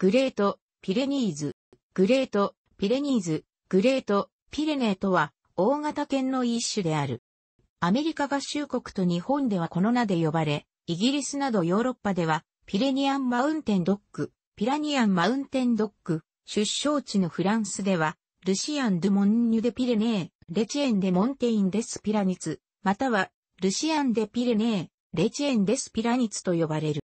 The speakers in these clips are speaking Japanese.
グレート、ピレニーズ、グレート、ピレニーズ、グレート、ピレネーとは、大型犬の一種である。アメリカ合衆国と日本ではこの名で呼ばれ、イギリスなどヨーロッパでは、ピレニアンマウンテンドッグ、ピラニアンマウンテンドッグ、出生地のフランスでは、ルシアン・ドゥ・モンニュ・デ・ピレネー、レチェン・デ・モンテイン・デス・ピラニツ、または、ルシアン・デ・ピレネー、レチェン・デス・ピラニツと呼ばれる。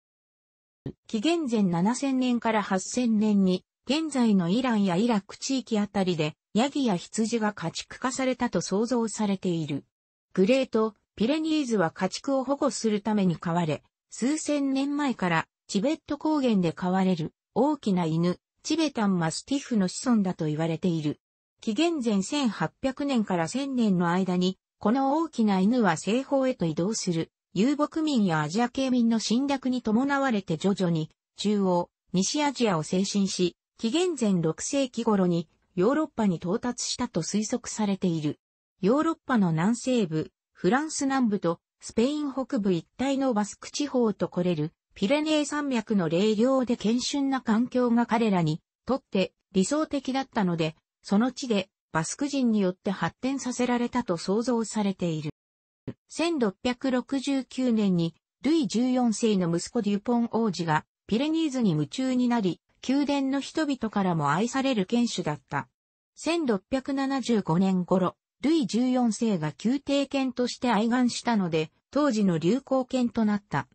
紀元前7000年から8000年に、現在のイランやイラク地域あたりで、ヤギや羊が家畜化されたと想像されている。グレート、ピレニーズは家畜を保護するために飼われ、数千年前からチベット高原で飼われる大きな犬、チベタンマスティフの子孫だと言われている。紀元前1800年から1000年の間に、この大きな犬は西方へと移動する遊牧民やアジア系民の侵略に伴われて徐々に中央、西アジアを精神し、紀元前6世紀頃にヨーロッパに到達したと推測されている。ヨーロッパの南西部、フランス南部とスペイン北部一帯のバスク地方と来れるピレネー山脈の霊涼で謙春な環境が彼らにとって理想的だったので、その地でバスク人によって発展させられたと想像されている。1669年に、ルイ14世の息子デュポン王子が、ピレニーズに夢中になり、宮殿の人々からも愛される犬種だった。1675年頃、ルイ14世が宮廷犬として愛願したので、当時の流行犬となった。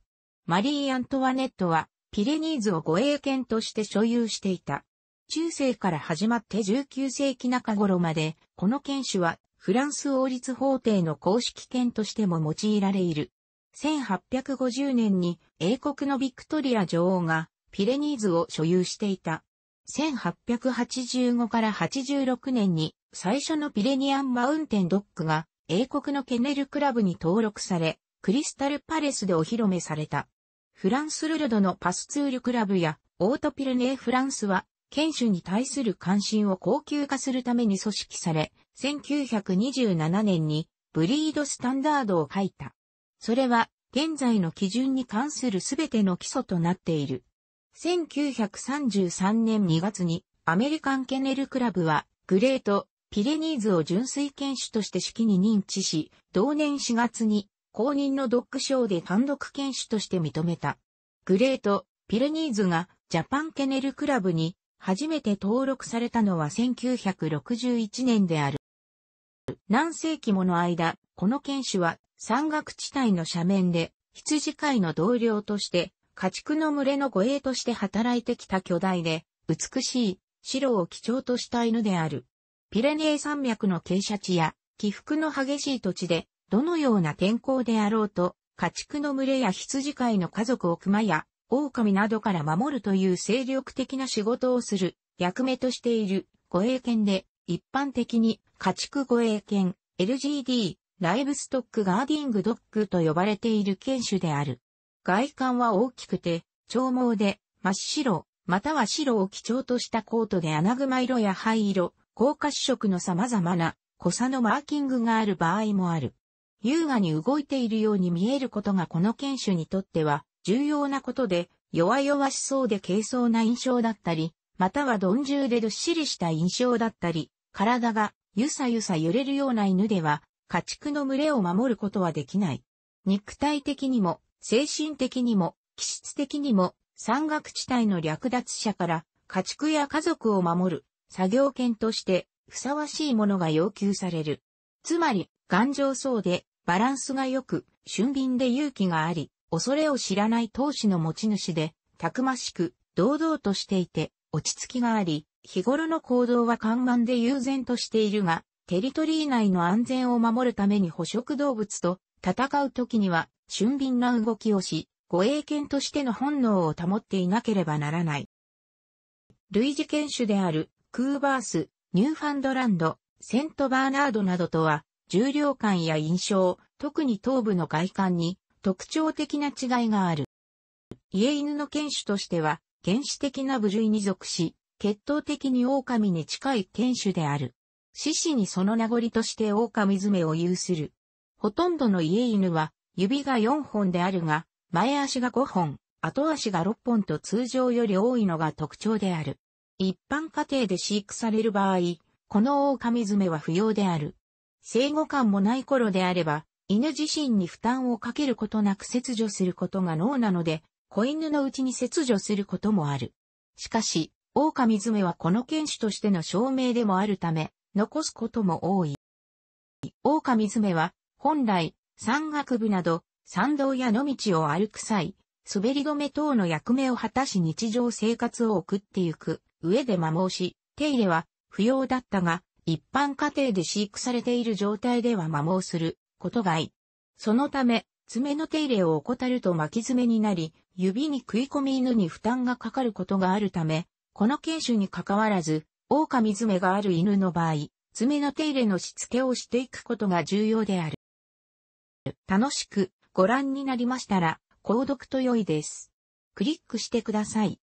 マリー・アントワネットは、ピレニーズを護衛犬として所有していた。中世から始まって19世紀中頃まで、この犬種はフランス王立法廷の公式権としても用いられいる。1850年に英国のビクトリア女王がピレニーズを所有していた。1885から86年に最初のピレニアンマウンテンドックが英国のケネルクラブに登録され、クリスタルパレスでお披露目された。フランスルルドのパスツールクラブやオートピルネーフランスは、犬種に対する関心を高級化するために組織され、1927年にブリードスタンダードを書いた。それは現在の基準に関するすべての基礎となっている。1933年2月にアメリカンケネルクラブはグレートピレニーズを純粋犬種として式に認知し、同年4月に公認のドッグショーで単独犬種として認めた。グレートピレニーズがジャパンケネルクラブに初めて登録されたのは1961年である。何世紀もの間、この犬種は山岳地帯の斜面で羊飼いの同僚として家畜の群れの護衛として働いてきた巨大で美しい白を基調とした犬である。ピレネー山脈の傾斜地や起伏の激しい土地でどのような天候であろうと家畜の群れや羊飼いの家族を熊や狼などから守るという精力的な仕事をする役目としている護衛犬で一般的に家畜護衛犬 LGD ライブストックガーディングドッグと呼ばれている犬種である。外観は大きくて、長毛で真っ白、または白を基調としたコートで穴熊色や灰色、高褐色の様々な濃さのマーキングがある場合もある。優雅に動いているように見えることがこの犬種にとっては重要なことで、弱々しそうで軽装な印象だったり、または鈍重でどっしりした印象だったり、体がゆさゆさ揺れるような犬では、家畜の群れを守ることはできない。肉体的にも、精神的にも、気質的にも、山岳地帯の略奪者から家畜や家族を守る作業犬としてふさわしいものが要求される。つまり、頑丈そうでバランスが良く、俊敏で勇気があり、恐れを知らない闘志の持ち主で、たくましく、堂々としていて、落ち着きがあり、日頃の行動は緩慢で悠然としているが、テリトリー内の安全を守るために捕食動物と戦う時には俊敏な動きをし、護衛犬としての本能を保っていなければならない。類似犬種であるクーバース、ニューファンドランド、セントバーナードなどとは、重量感や印象、特に頭部の外観に特徴的な違いがある。家犬の犬種としては、原始的な部類に属し、血統的に狼に近い犬種である。獅子にその名残として狼爪を有する。ほとんどの家犬は指が4本であるが、前足が5本、後足が6本と通常より多いのが特徴である。一般家庭で飼育される場合、この狼爪は不要である。生後感もない頃であれば、犬自身に負担をかけることなく切除することが脳なので、子犬のうちに切除することもある。しかし、狼爪はこの犬種としての証明でもあるため、残すことも多い。狼爪は、本来、山岳部など、山道や野道を歩く際、滑り止め等の役目を果たし日常生活を送ってゆく、上で摩耗し、手入れは不要だったが、一般家庭で飼育されている状態では摩耗することがい。そのため、爪の手入れを怠ると巻き爪になり、指に食い込み犬に負担がかかることがあるため、この犬種に関わらず、狼爪がある犬の場合、爪の手入れのしつけをしていくことが重要である。楽しくご覧になりましたら、購読と良いです。クリックしてください。